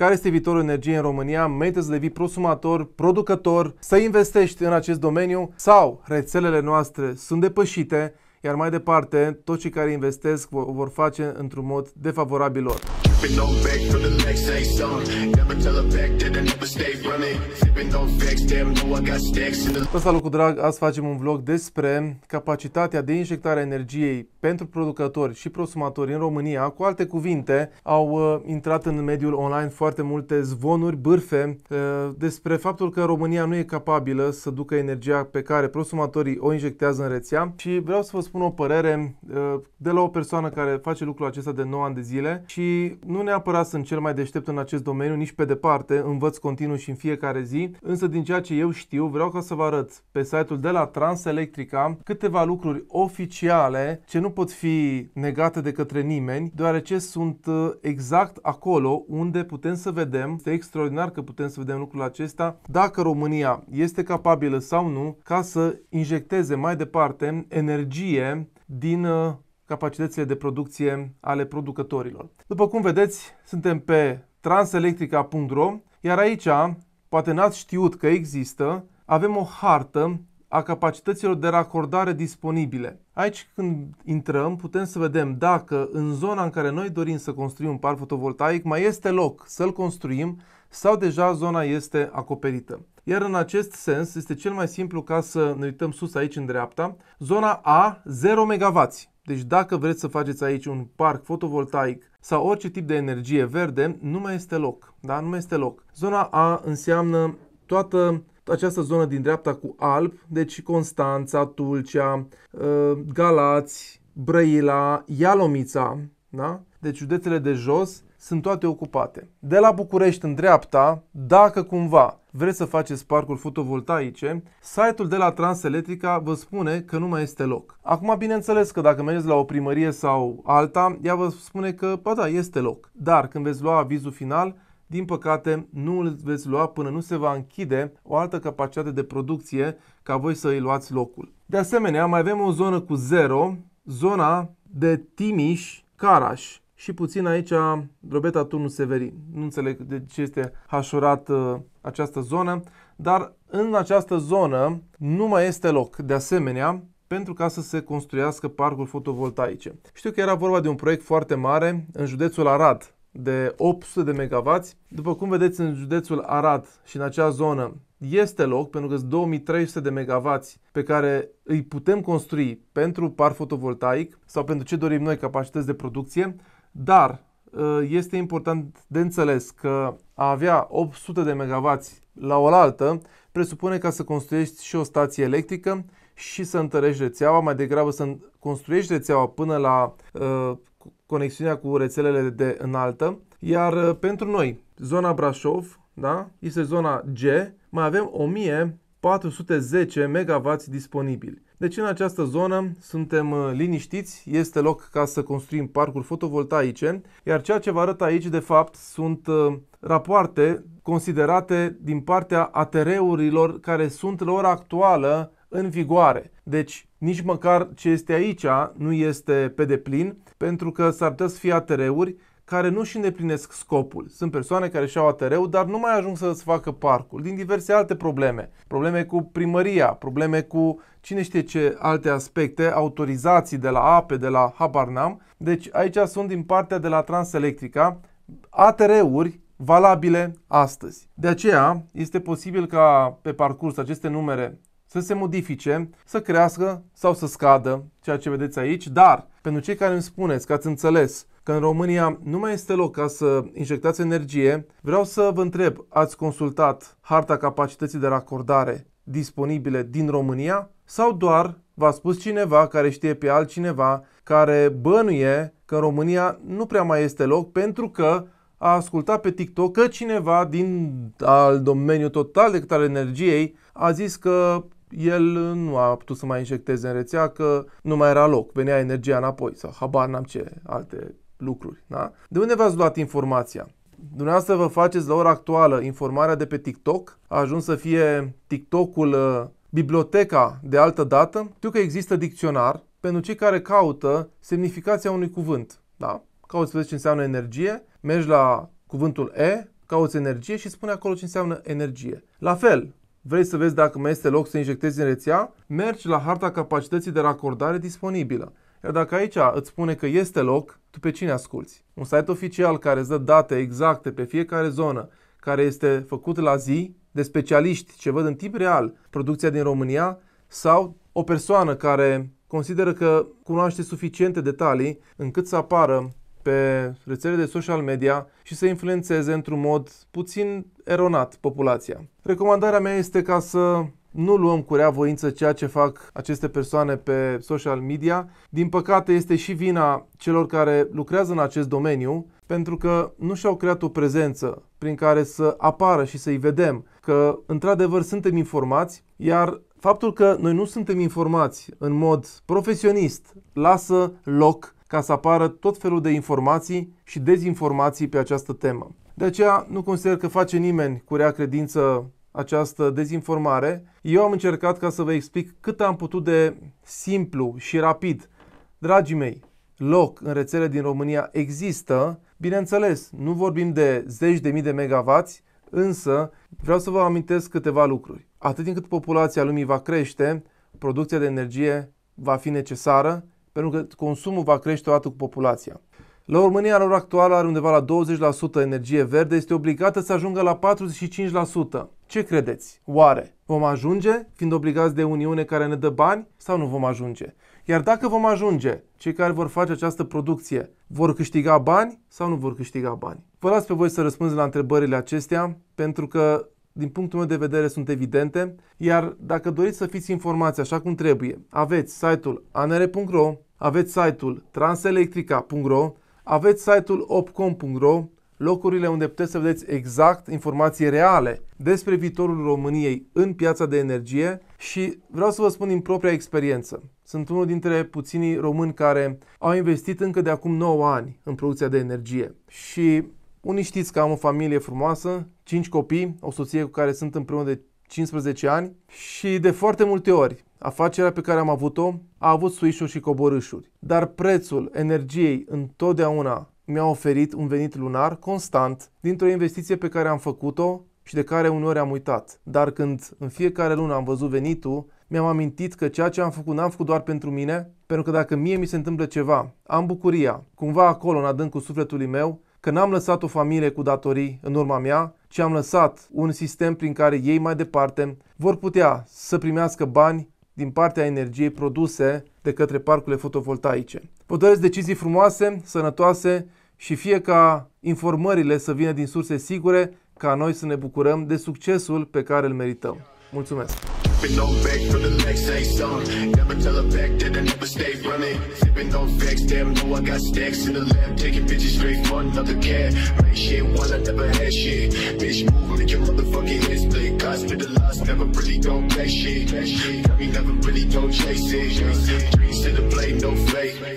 care este viitorul energiei în România, merită să devii prosumator, producător, să investești în acest domeniu sau rețelele noastre sunt depășite, iar mai departe toți cei care investesc vor face într-un mod defavorabil lor. Sipping on back till the legs say sung. Never tell a back that I never stay running. Sipping damn I got stacks in the... Vă salut cu drag, azi facem un vlog despre capacitatea de injectare a energiei pentru producători și prosumatori în România. Cu alte cuvinte, au uh, intrat în mediul online foarte multe zvonuri, bârfe uh, despre faptul că România nu e capabilă să ducă energia pe care prosumatorii o injectează în rețea și vreau să vă spun o părere uh, de la o persoană care face lucrul acesta de 9 ani de zile și nu neapărat sunt cel mai deștept în acest domeniu, nici pe departe, învăț continuu și în fiecare zi, însă din ceea ce eu știu, vreau ca să vă arăt pe site-ul de la Transelectrica câteva lucruri oficiale ce nu pot fi negate de către nimeni, deoarece sunt uh, exact acolo unde putem să vedem, este extraordinar că putem să vedem lucrul acesta, dacă România este capabilă sau nu ca să injecteze mai departe energie din uh, capacitățile de producție ale producătorilor. După cum vedeți, suntem pe transelectrica.ro, iar aici, poate n-ați știut că există, avem o hartă a capacităților de racordare disponibile. Aici când intrăm putem să vedem dacă în zona în care noi dorim să construim un parc fotovoltaic mai este loc să-l construim sau deja zona este acoperită. Iar în acest sens este cel mai simplu ca să ne uităm sus aici în dreapta, zona A 0 MW. Deci dacă vreți să faceți aici un parc fotovoltaic sau orice tip de energie verde, nu mai este loc. Da? Nu mai este loc. Zona A înseamnă toată această zonă din dreapta cu alb, deci Constanța, Tulcea, ă, Galați, Brăila, Ialomița, da? deci județele de jos, sunt toate ocupate. De la București în dreapta, dacă cumva vreți să faceți parcuri fotovoltaice, site-ul de la Transelectrica vă spune că nu mai este loc. Acum, bineînțeles că dacă mergeți la o primărie sau alta, ea vă spune că, ba da, este loc. Dar când veți lua avizul final, din păcate, nu îl veți lua până nu se va închide o altă capacitate de producție ca voi să îi luați locul. De asemenea, mai avem o zonă cu 0, zona de Timiș, Caraș și puțin aici drobeta turnul Severin. Nu înțeleg de ce este hașurat uh, această zonă, dar în această zonă nu mai este loc. De asemenea, pentru ca să se construiască parcuri fotovoltaice. Știu că era vorba de un proiect foarte mare în județul Arad, de 800 de MW. După cum vedeți în județul Arad și în acea zonă este loc pentru că sunt 2300 de MW pe care îi putem construi pentru par fotovoltaic sau pentru ce dorim noi capacități de producție, dar uh, este important de înțeles că a avea 800 de MW la oaltă presupune ca să construiești și o stație electrică și să întărești rețeaua, mai degrabă să construiești rețeaua până la uh, conexiunea cu rețelele de înaltă. Iar uh, pentru noi, zona Brașov, da, este zona G, mai avem 1410 MW disponibili. Deci în această zonă suntem uh, liniștiți, este loc ca să construim parcuri fotovoltaice, iar ceea ce vă arăt aici de fapt sunt uh, rapoarte considerate din partea ATR-urilor care sunt la ora actuală în vigoare. Deci nici măcar ce este aici nu este pe deplin, pentru că s-ar putea să fie ATR-uri care nu și îndeplinesc scopul. Sunt persoane care și-au atr dar nu mai ajung să-ți facă parcul din diverse alte probleme. Probleme cu primăria, probleme cu cine știe ce alte aspecte, autorizații de la APE, de la Habarnam. Deci aici sunt din partea de la Transelectrica ATR-uri valabile astăzi. De aceea este posibil ca pe parcurs aceste numere să se modifice, să crească sau să scadă, ceea ce vedeți aici, dar pentru cei care îmi spuneți că ați înțeles că în România nu mai este loc ca să injectați energie, vreau să vă întreb, ați consultat harta capacității de racordare disponibile din România sau doar v-a spus cineva care știe pe altcineva care bănuie că în România nu prea mai este loc pentru că a ascultat pe TikTok că cineva din al domeniu total decât al energiei a zis că el nu a putut să mai injecteze în rețea că nu mai era loc, venea energia înapoi sau habar n-am ce alte lucruri. Da? De unde v-ați luat informația? Dumneavoastră vă faceți la ora actuală informarea de pe TikTok, a ajuns să fie TikTok-ul uh, biblioteca de altă dată. Știu că există dicționar pentru cei care caută semnificația unui cuvânt. Da? Cauți să vezi ce înseamnă energie, mergi la cuvântul E, cauți energie și spune acolo ce înseamnă energie. La fel, vrei să vezi dacă mai este loc să injectezi în rețea, mergi la harta capacității de racordare disponibilă. Iar dacă aici îți spune că este loc, tu pe cine asculți? Un site oficial care îți dă date exacte pe fiecare zonă, care este făcut la zi, de specialiști ce văd în timp real producția din România sau o persoană care consideră că cunoaște suficiente detalii încât să apară pe rețelele de social media și să influențeze într-un mod puțin eronat populația. Recomandarea mea este ca să nu luăm cu rea voință ceea ce fac aceste persoane pe social media. Din păcate este și vina celor care lucrează în acest domeniu, pentru că nu și-au creat o prezență prin care să apară și să-i vedem că într-adevăr suntem informați, iar faptul că noi nu suntem informați în mod profesionist lasă loc ca să apară tot felul de informații și dezinformații pe această temă. De aceea nu consider că face nimeni cu rea credință această dezinformare, eu am încercat ca să vă explic cât am putut de simplu și rapid. Dragii mei, loc în rețele din România există, bineînțeles, nu vorbim de zeci de mii de megavați, însă vreau să vă amintesc câteva lucruri. Atât din cât populația lumii va crește, producția de energie va fi necesară, pentru că consumul va crește odată cu populația. La România, la ora actuală, are undeva la 20% energie verde, este obligată să ajungă la 45%. Ce credeți? Oare vom ajunge, fiind obligați de Uniune care ne dă bani, sau nu vom ajunge? Iar dacă vom ajunge, cei care vor face această producție vor câștiga bani sau nu vor câștiga bani? Vă las pe voi să răspunzi la întrebările acestea, pentru că din punctul meu de vedere sunt evidente, iar dacă doriți să fiți informați așa cum trebuie, aveți site-ul anere.ro, aveți site-ul transelectrica.ro aveți site-ul opcom.ro, locurile unde puteți să vedeți exact informații reale despre viitorul României în piața de energie și vreau să vă spun din propria experiență. Sunt unul dintre puținii români care au investit încă de acum 9 ani în producția de energie și unii știți că am o familie frumoasă, 5 copii, o soție cu care sunt împreună de 15 ani și de foarte multe ori Afacerea pe care am avut-o a avut suișuri și coborâșuri, dar prețul energiei întotdeauna mi-a oferit un venit lunar constant dintr-o investiție pe care am făcut-o și de care uneori am uitat. Dar când în fiecare lună am văzut venitul, mi-am amintit că ceea ce am făcut n-am făcut doar pentru mine, pentru că dacă mie mi se întâmplă ceva, am bucuria, cumva acolo în adâncul sufletului meu, că n-am lăsat o familie cu datorii în urma mea, ci am lăsat un sistem prin care ei mai departe vor putea să primească bani din partea energiei produse de către parcurile fotovoltaice. Vă doresc decizii frumoase, sănătoase și fie ca informările să vină din surse sigure, ca noi să ne bucurăm de succesul pe care îl merităm. Mulțumesc! Sipping on fake for the legs, say some. Never tell a fact that I never stay running. Sipping on facts, damn, know I got stacks in the lab. Taking bitches straight for another cat. Make shit while I never had shit. Bitch, move, make your motherfucking head split. loss, never really don't play shit. That shit, got me never really don't chase it. Dreams to the blade, no fake.